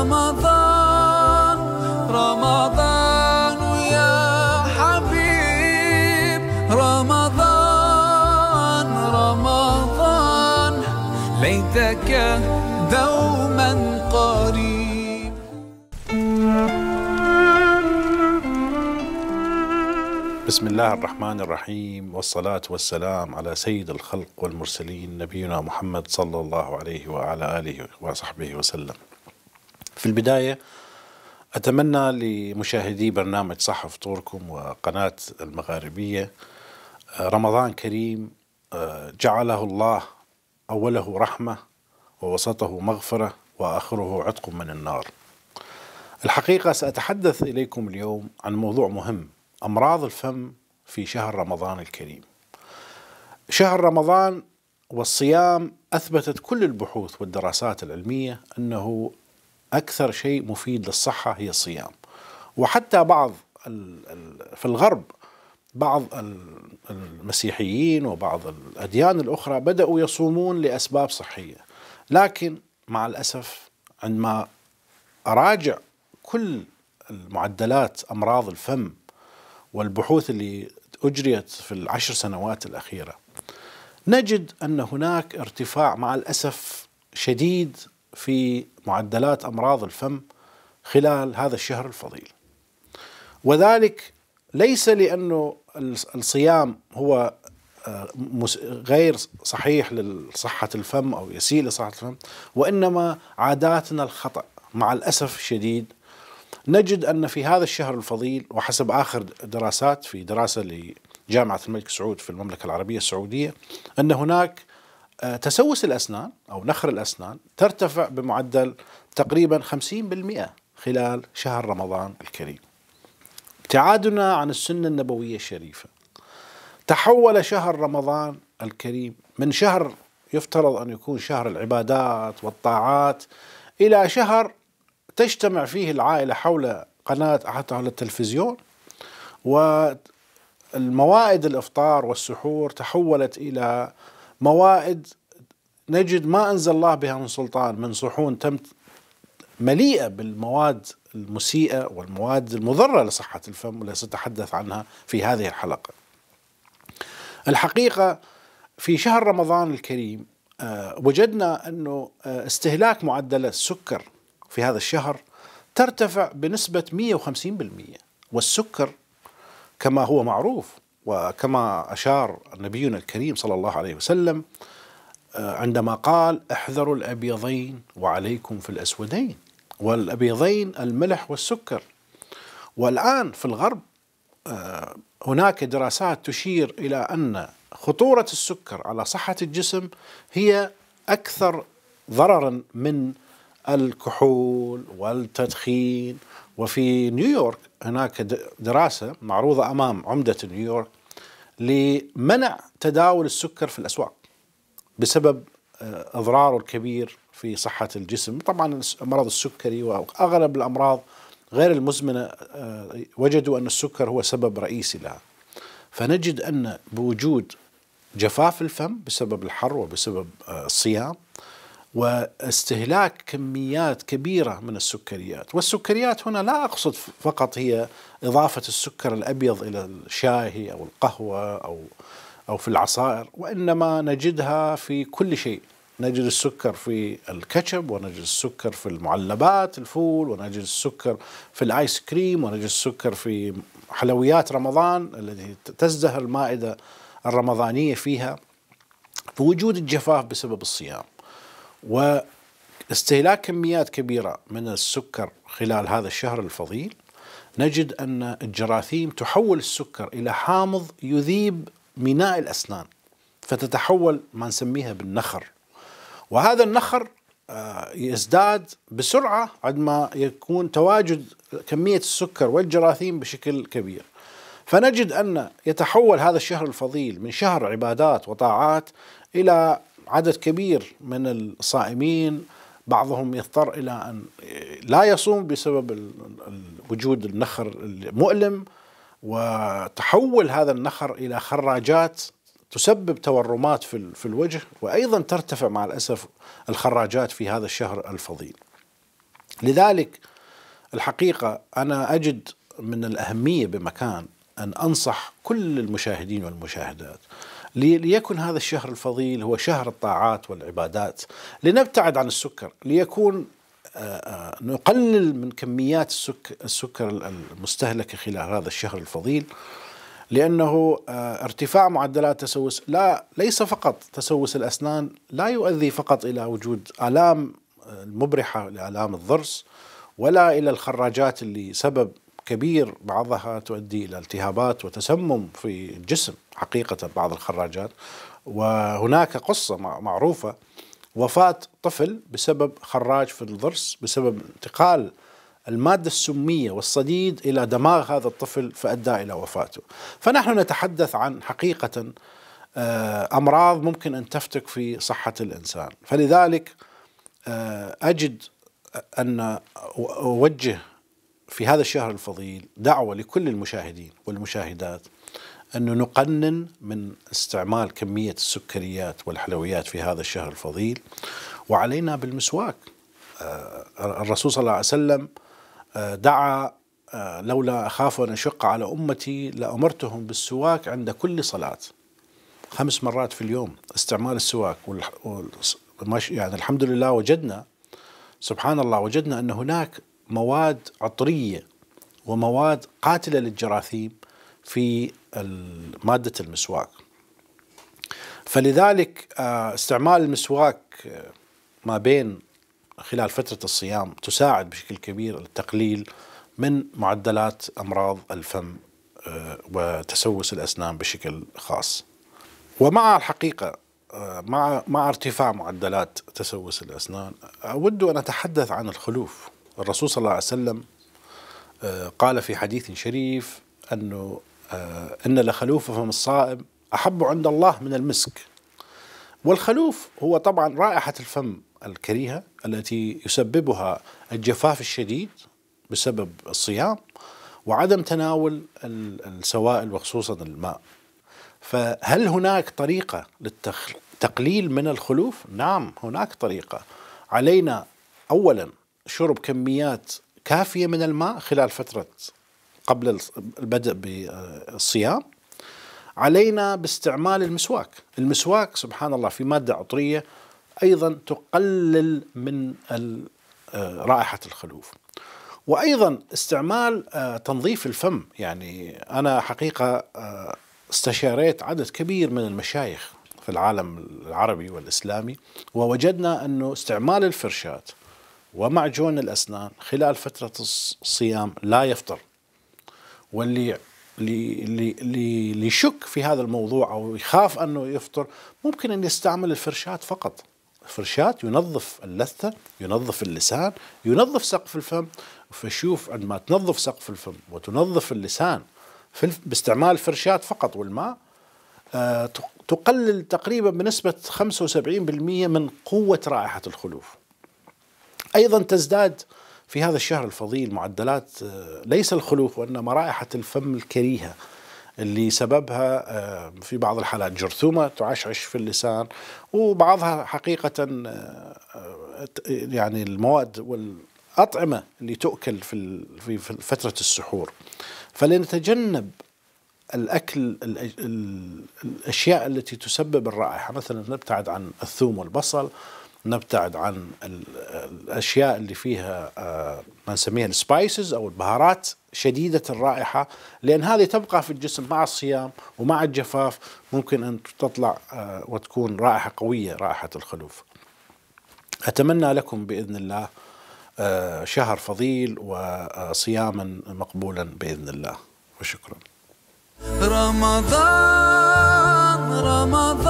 رمضان رمضان يا حبيب رمضان رمضان ليتك دوما قريب بسم الله الرحمن الرحيم والصلاة والسلام على سيد الخلق والمرسلين نبينا محمد صلى الله عليه وعلى آله وصحبه وسلم في البداية أتمنى لمشاهدي برنامج صح فطوركم وقناة المغاربية رمضان كريم جعله الله أوله رحمة ووسطه مغفرة وآخره عتق من النار الحقيقة سأتحدث إليكم اليوم عن موضوع مهم أمراض الفم في شهر رمضان الكريم شهر رمضان والصيام أثبتت كل البحوث والدراسات العلمية أنه أكثر شيء مفيد للصحة هي الصيام وحتى بعض في الغرب بعض المسيحيين وبعض الأديان الأخرى بدأوا يصومون لأسباب صحية لكن مع الأسف عندما أراجع كل المعدلات أمراض الفم والبحوث اللي أجريت في العشر سنوات الأخيرة نجد أن هناك ارتفاع مع الأسف شديد في معدلات امراض الفم خلال هذا الشهر الفضيل. وذلك ليس لانه الصيام هو آه، غير صحيح لصحة الفم أو يسيء لصحة الفم وإنما عاداتنا الخطأ مع الأسف الشديد نجد أن في هذا الشهر الفضيل وحسب آخر دراسات في دراسة لجامعة الملك سعود في المملكة العربية السعودية أن هناك آه، تسوس الأسنان أو نخر الأسنان ترتفع بمعدل تقريبا 50% خلال شهر رمضان الكريم ابتعادنا عن السنة النبوية الشريفة تحول شهر رمضان الكريم من شهر يفترض أن يكون شهر العبادات والطاعات إلى شهر تجتمع فيه العائلة حول قناة حول التلفزيون والموائد الإفطار والسحور تحولت إلى موائد نجد ما أنزل الله بها من سلطان من صحون تم مليئة بالمواد المسيئة والمواد المضرة لصحة الفم والتي سأتحدث عنها في هذه الحلقة الحقيقة في شهر رمضان الكريم آه، وجدنا أنه آه، استهلاك معدل السكر في هذا الشهر ترتفع بنسبة 150% والسكر كما هو معروف وكما أشار نبينا الكريم صلى الله عليه وسلم آه، عندما قال احذروا الأبيضين وعليكم في الأسودين والأبيضين الملح والسكر والآن في الغرب آه، هناك دراسات تشير إلى أن خطورة السكر على صحة الجسم هي أكثر ضررا من الكحول والتدخين وفي نيويورك هناك دراسة معروضة أمام عمدة نيويورك لمنع تداول السكر في الأسواق بسبب آه، أضراره الكبير في صحة الجسم طبعا مرض السكري وأغلب الأمراض غير المزمنة آه، وجدوا أن السكر هو سبب رئيسي لها فنجد أن بوجود جفاف الفم بسبب الحر وبسبب آه، الصيام واستهلاك كميات كبيره من السكريات، والسكريات هنا لا اقصد فقط هي اضافه السكر الابيض الى الشاي او القهوه او او في العصائر، وانما نجدها في كل شيء، نجد السكر في الكاتشب ونجد السكر في المعلبات الفول ونجد السكر في الايس كريم ونجد السكر في حلويات رمضان التي تزدهر المائده الرمضانيه فيها فوجود الجفاف بسبب الصيام واستهلاك كميات كبيرة من السكر خلال هذا الشهر الفضيل نجد أن الجراثيم تحول السكر إلى حامض يذيب ميناء الأسنان فتتحول ما نسميها بالنخر وهذا النخر آه، يزداد بسرعة عندما يكون تواجد كمية السكر والجراثيم بشكل كبير فنجد أن يتحول هذا الشهر الفضيل من شهر عبادات وطاعات إلى عدد كبير من الصائمين بعضهم يضطر الى ان لا يصوم بسبب وجود النخر المؤلم وتحول هذا النخر الى خراجات تسبب تورمات في الوجه وايضا ترتفع مع الاسف الخراجات في هذا الشهر الفضيل. لذلك الحقيقه انا اجد من الاهميه بمكان ان انصح كل المشاهدين والمشاهدات ليكن هذا الشهر الفضيل هو شهر الطاعات والعبادات لنبتعد عن السكر ليكون آه، آه، نقلل من كميات السكر, المستهلكة خلال هذا الشهر الفضيل لأنه آه، ارتفاع معدلات تسوس لا ليس فقط تسوس الأسنان لا يؤدي فقط إلى وجود آلام المبرحة لآلام الضرس ولا إلى الخراجات اللي سبب كبير بعضها تؤدي إلى التهابات وتسمم في الجسم حقيقة بعض الخراجات وهناك قصة معروفة وفاة طفل بسبب خراج في الضرس بسبب انتقال المادة السمية والصديد إلى دماغ هذا الطفل فأدى إلى وفاته فنحن نتحدث عن حقيقة آه، أمراض ممكن أن تفتك في صحة الإنسان فلذلك آه، أجد أن أوجه في هذا الشهر الفضيل دعوة لكل المشاهدين والمشاهدات أنه نقنن من استعمال كمية السكريات والحلويات في هذا الشهر الفضيل وعلينا بالمسواك آه، الرسول صلى الله عليه وسلم آه، دعا آه، لولا أخاف أن أشق على أمتي لأمرتهم بالسواك عند كل صلاة خمس مرات في اليوم استعمال السواك يعني الحمد لله وجدنا سبحان الله وجدنا أن هناك مواد عطرية ومواد قاتلة للجراثيم في مادة المسواك فلذلك آه، استعمال المسواك آه، ما بين خلال فترة الصيام تساعد بشكل كبير التقليل من معدلات أمراض الفم آه، وتسوس الأسنان بشكل خاص ومع الحقيقة مع مع ارتفاع معدلات تسوس الأسنان أود أن أتحدث عن الخلوف الرسول صلى الله عليه وسلم قال في حديث شريف أنه آه، إن لخلوف فم الصائم أحب عند الله من المسك والخلوف هو طبعا رائحة الفم الكريهة التي يسببها الجفاف الشديد بسبب الصيام وعدم تناول السوائل وخصوصا الماء فهل هناك طريقة للتقليل من الخلوف؟ نعم هناك طريقة علينا أولا شرب كميات كافية من الماء خلال فترة قبل البدء بالصيام علينا باستعمال المسواك المسواك سبحان الله في مادة عطرية أيضا تقلل من آه، رائحة الخلوف وأيضا استعمال آه، تنظيف الفم يعني أنا حقيقة آه، استشاريت عدد كبير من المشايخ في العالم العربي والإسلامي ووجدنا أنه استعمال الفرشات ومعجون الأسنان خلال فترة الصيام لا يفطر واللي اللي اللي يشك في هذا الموضوع او يخاف انه يفطر ممكن ان يستعمل الفرشات فقط فرشات ينظف اللثه ينظف اللسان ينظف سقف الفم فشوف عندما تنظف سقف الفم وتنظف اللسان باستعمال فرشات فقط والماء آه، تقلل تقريبا بنسبه 75% من قوه رائحه الخلوف ايضا تزداد في هذا الشهر الفضيل معدلات آه، ليس الخلوف وإنما رائحة الفم الكريهة اللي سببها آه، في بعض الحالات جرثومة تعشعش في اللسان وبعضها حقيقة آه، يعني المواد والأطعمة اللي تؤكل في في فترة السحور فلنتجنب الأكل الأشياء التي تسبب الرائحة مثلا نبتعد عن الثوم والبصل نبتعد عن الاشياء اللي فيها آه، ما نسميها السبايسز او البهارات شديده الرائحه لان هذه تبقى في الجسم مع الصيام ومع الجفاف ممكن ان تطلع آه، وتكون رائحه قويه رائحه الخلوف. اتمنى لكم باذن الله آه، شهر فضيل وصياما مقبولا باذن الله وشكرا. رمضان رمضان